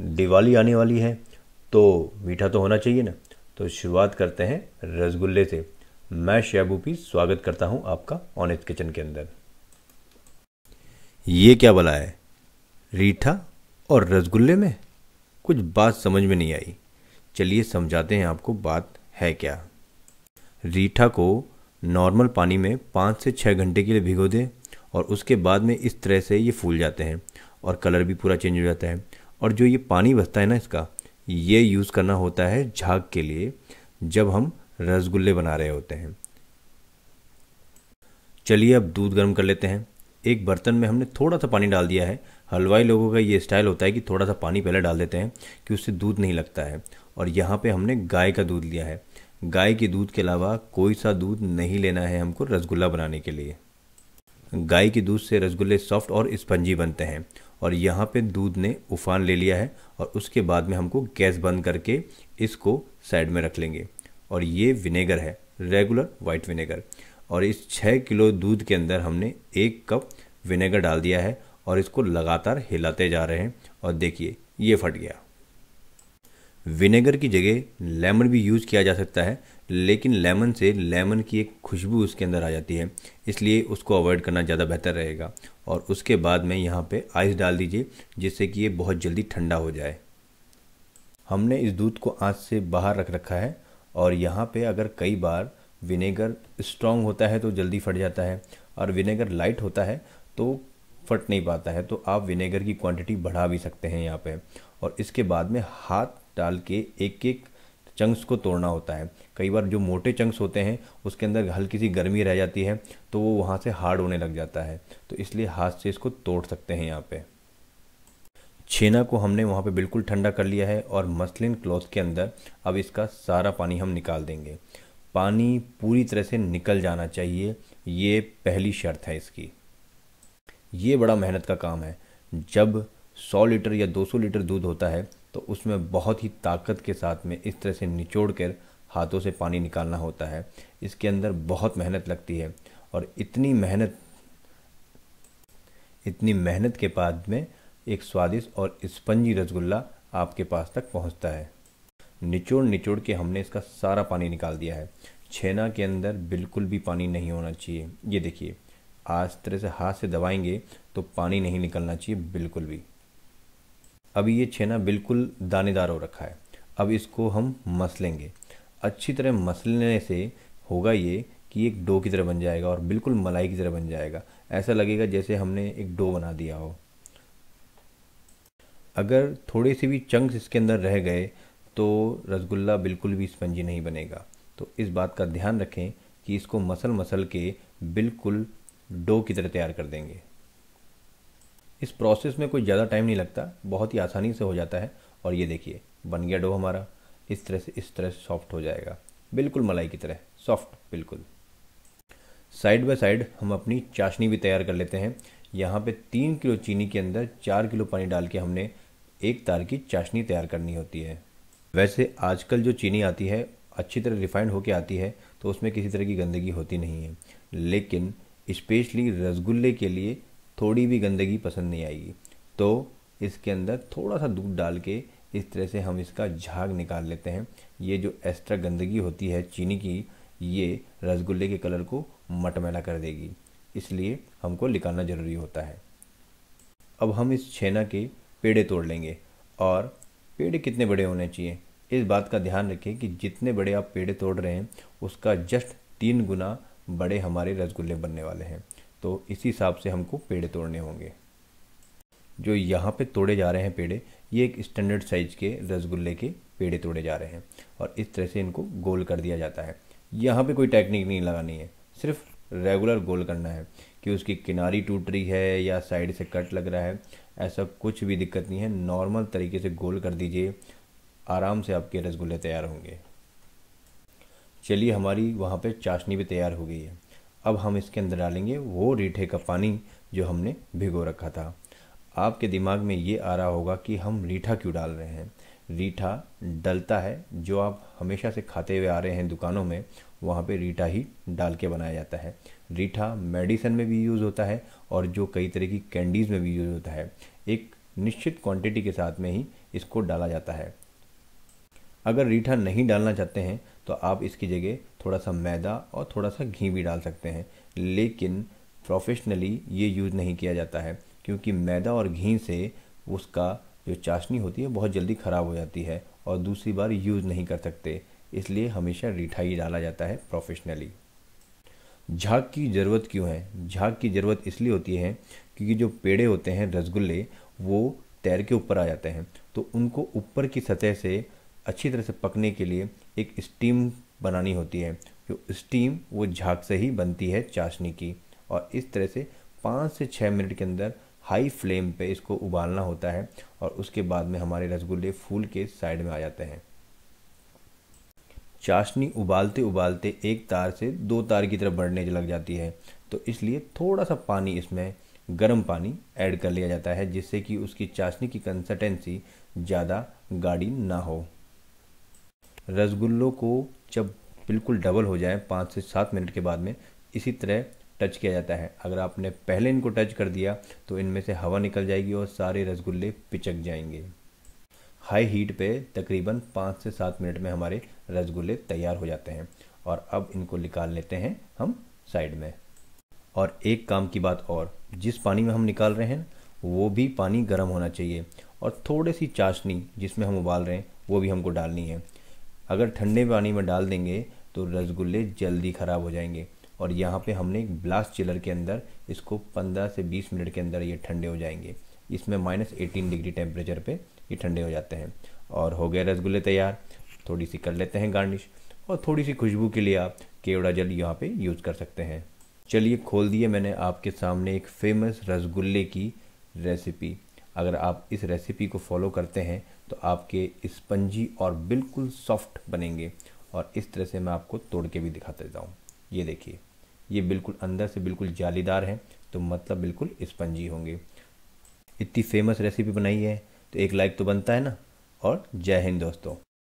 दिवाली आने वाली है तो मीठा तो होना चाहिए ना तो शुरुआत करते हैं रसगुल्ले से मैं शहबूपी स्वागत करता हूं आपका ऑनेस्ट किचन के अंदर ये क्या बला है रीठा और रसगुल्ले में कुछ बात समझ में नहीं आई चलिए समझाते हैं आपको बात है क्या रीठा को नॉर्मल पानी में पाँच से छः घंटे के लिए भिगो दें और उसके बाद में इस तरह से ये फूल जाते हैं और कलर भी पूरा चेंज हो जाता है और जो ये पानी बचता है ना इसका ये यूज़ करना होता है झाग के लिए जब हम रसगुल्ले बना रहे होते हैं चलिए अब दूध गर्म कर लेते हैं एक बर्तन में हमने थोड़ा सा पानी डाल दिया है हलवाई लोगों का ये स्टाइल होता है कि थोड़ा सा पानी पहले डाल देते हैं कि उससे दूध नहीं लगता है और यहाँ पे हमने गाय का दूध लिया है गाय के दूध के अलावा कोई सा दूध नहीं लेना है हमको रसगुल्ला बनाने के लिए गाय के दूध से रसगुल्ले सॉफ्ट और स्पंजी बनते हैं और यहाँ पे दूध ने उफान ले लिया है और उसके बाद में हमको गैस बंद करके इसको साइड में रख लेंगे और ये विनेगर है रेगुलर वाइट विनेगर और इस छः किलो दूध के अंदर हमने एक कप विनेगर डाल दिया है और इसको लगातार हिलाते जा रहे हैं और देखिए ये फट गया विनेगर की जगह लेमन भी यूज किया जा सकता है लेकिन लेमन से लेमन की एक खुशबू उसके अंदर आ जाती है इसलिए उसको अवॉइड करना ज़्यादा बेहतर रहेगा और उसके बाद में यहाँ पे आइस डाल दीजिए जिससे कि ये बहुत जल्दी ठंडा हो जाए हमने इस दूध को आँच से बाहर रख रखा है और यहाँ पे अगर कई बार विनेगर स्ट्रॉन्ग होता है तो जल्दी फट जाता है और विनेगर लाइट होता है तो फट नहीं पाता है तो आप विनेगर की क्वांटिटी बढ़ा भी सकते हैं यहाँ पे और इसके बाद में हाथ डाल के एक एक चंक्स को तोड़ना होता है कई बार जो मोटे चंक्स होते हैं उसके अंदर हल्की सी गर्मी रह जाती है तो वो वहाँ से हार्ड होने लग जाता है तो इसलिए हाथ से इसको तोड़ सकते हैं यहाँ पर छेना को हमने वहाँ पे बिल्कुल ठंडा कर लिया है और मसलिन क्लॉथ के अंदर अब इसका सारा पानी हम निकाल देंगे पानी पूरी तरह से निकल जाना चाहिए ये पहली शर्त है इसकी ये बड़ा मेहनत का काम है जब 100 लीटर या 200 लीटर दूध होता है तो उसमें बहुत ही ताकत के साथ में इस तरह से निचोड़ कर हाथों से पानी निकालना होता है इसके अंदर बहुत मेहनत लगती है और इतनी मेहनत इतनी मेहनत के बाद में एक स्वादिष्ट और स्पंजी रसगुल्ला आपके पास तक पहुंचता है निचोड़ निचोड़ के हमने इसका सारा पानी निकाल दिया है छेना के अंदर बिल्कुल भी पानी नहीं होना चाहिए ये देखिए आज तरह से हाथ से दबाएंगे तो पानी नहीं निकलना चाहिए बिल्कुल भी अभी ये छेना बिल्कुल दानेदार हो रखा है अब इसको हम मस लेंगे अच्छी तरह मसलने से होगा ये कि एक डो की तरह बन जाएगा और बिल्कुल मलाई की तरह बन जाएगा ऐसा लगेगा जैसे हमने एक डो बना दिया हो अगर थोड़े से भी चंक्स इसके अंदर रह गए तो रसगुल्ला बिल्कुल भी स्पंजी नहीं बनेगा तो इस बात का ध्यान रखें कि इसको मसल मसल के बिल्कुल डो की तरह तैयार कर देंगे इस प्रोसेस में कोई ज़्यादा टाइम नहीं लगता बहुत ही आसानी से हो जाता है और ये देखिए बन गया डो हमारा इस तरह से इस तरह सॉफ्ट हो जाएगा बिल्कुल मलाई की तरह सॉफ्ट बिल्कुल साइड बाय साइड हम अपनी चाशनी भी तैयार कर लेते हैं यहाँ पे तीन किलो चीनी के अंदर चार किलो पानी डाल के हमने एक तार की चाशनी तैयार करनी होती है वैसे आजकल जो चीनी आती है अच्छी तरह रिफाइंड होकर आती है तो उसमें किसी तरह की गंदगी होती नहीं है लेकिन स्पेशली रसगुल्ले के लिए थोड़ी भी गंदगी पसंद नहीं आएगी तो इसके अंदर थोड़ा सा दूध डाल के इस तरह से हम इसका झाग निकाल लेते हैं ये जो एक्स्ट्रा गंदगी होती है चीनी की ये रसगुल्ले के कलर को मटमैला कर देगी इसलिए हमको निकालना ज़रूरी होता है अब हम इस छेना के पेड़े तोड़ लेंगे और पेड़े कितने बड़े होने चाहिए इस बात का ध्यान रखें कि जितने बड़े आप पेड़े तोड़ रहे हैं उसका जस्ट तीन गुना बड़े हमारे रसगुल्ले बनने वाले हैं तो इसी हिसाब से हमको पेड़े तोड़ने होंगे जो यहाँ पे तोड़े जा रहे हैं पेड़े ये एक स्टैंडर्ड साइज के रसगुल्ले के पेड़े तोड़े जा रहे हैं और इस तरह से इनको गोल कर दिया जाता है यहाँ पे कोई टेक्निक नहीं लगानी है सिर्फ रेगुलर गोल करना है कि उसकी किनारी टूट रही है या साइड से कट लग रहा है ऐसा कुछ भी दिक्कत नहीं है नॉर्मल तरीके से गोल कर दीजिए आराम से आपके रसगुल्ले तैयार होंगे चलिए हमारी वहाँ पे चाशनी भी तैयार हो गई है अब हम इसके अंदर डालेंगे वो रीठे का पानी जो हमने भिगो रखा था आपके दिमाग में ये आ रहा होगा कि हम रीठा क्यों डाल रहे हैं रीठा डलता है जो आप हमेशा से खाते हुए आ रहे हैं दुकानों में वहाँ पे रीठा ही डाल के बनाया जाता है रीठा मेडिसन में भी यूज़ होता है और जो कई तरह की कैंडीज़ में भी यूज़ होता है एक निश्चित क्वांटिटी के साथ में ही इसको डाला जाता है अगर रीठा नहीं डालना चाहते हैं तो आप इसकी जगह थोड़ा सा मैदा और थोड़ा सा घी भी डाल सकते हैं लेकिन प्रोफेशनली ये यूज़ नहीं किया जाता है क्योंकि मैदा और घी से उसका जो चाशनी होती है बहुत जल्दी ख़राब हो जाती है और दूसरी बार यूज़ नहीं कर सकते इसलिए हमेशा रीठा ही डाला जाता है प्रोफेशनली झाग की ज़रूरत क्यों है झाग की ज़रूरत इसलिए होती है क्योंकि जो पेड़े होते हैं रसगुल्ले वो तैर के ऊपर आ जाते हैं तो उनको ऊपर की सतह से अच्छी तरह से पकने के लिए एक स्टीम बनानी होती है जो तो स्टीम वो झाग से ही बनती है चाशनी की और इस तरह से पाँच से छः मिनट के अंदर हाई फ्लेम पे इसको उबालना होता है और उसके बाद में हमारे रसगुल्ले फूल के साइड में आ जाते हैं चाशनी उबालते उबालते एक तार से दो तार की तरफ बढ़ने लग जाती है तो इसलिए थोड़ा सा पानी इसमें गर्म पानी ऐड कर लिया जाता है जिससे कि उसकी चाशनी की कंसिस्टेंसी ज़्यादा गाढ़ी ना हो रसगुल्लों को जब बिल्कुल डबल हो जाए पाँच से सात मिनट के बाद में इसी तरह टच किया जाता है अगर आपने पहले इनको टच कर दिया तो इनमें से हवा निकल जाएगी और सारे रसगुल्ले पिचक जाएंगे हाई हीट पे तकरीबन पाँच से सात मिनट में हमारे रसगुल्ले तैयार हो जाते हैं और अब इनको निकाल लेते हैं हम साइड में और एक काम की बात और जिस पानी में हम निकाल रहे हैं वो भी पानी गर्म होना चाहिए और थोड़ी सी चाशनी जिसमें हम उबाल रहे हैं वो भी हमको डालनी है अगर ठंडे पानी में डाल देंगे तो रसगुल्ले जल्दी ख़राब हो जाएंगे और यहाँ पे हमने एक ब्लास्ट चिलर के अंदर इसको 15 से 20 मिनट के अंदर ये ठंडे हो जाएंगे इसमें माइनस एटीन डिग्री टेम्परेचर पे ये ठंडे हो जाते हैं और हो गए रसगुल्ले तैयार थोड़ी सी कर लेते हैं गार्निश और थोड़ी सी खुशबू के लिए आप केवड़ा जल यहाँ पर यूज़ कर सकते हैं चलिए खोल दिए मैंने आपके सामने एक फेमस रसगुल्ले की रेसिपी अगर आप इस रेसिपी को फॉलो करते हैं तो आपके स्पंजी और बिल्कुल सॉफ्ट बनेंगे और इस तरह से मैं आपको तोड़ के भी दिखा देता हूँ ये देखिए ये बिल्कुल अंदर से बिल्कुल जालीदार हैं तो मतलब बिल्कुल स्पंजी होंगे इतनी फेमस रेसिपी बनाई है तो एक लाइक तो बनता है ना और जय हिंद दोस्तों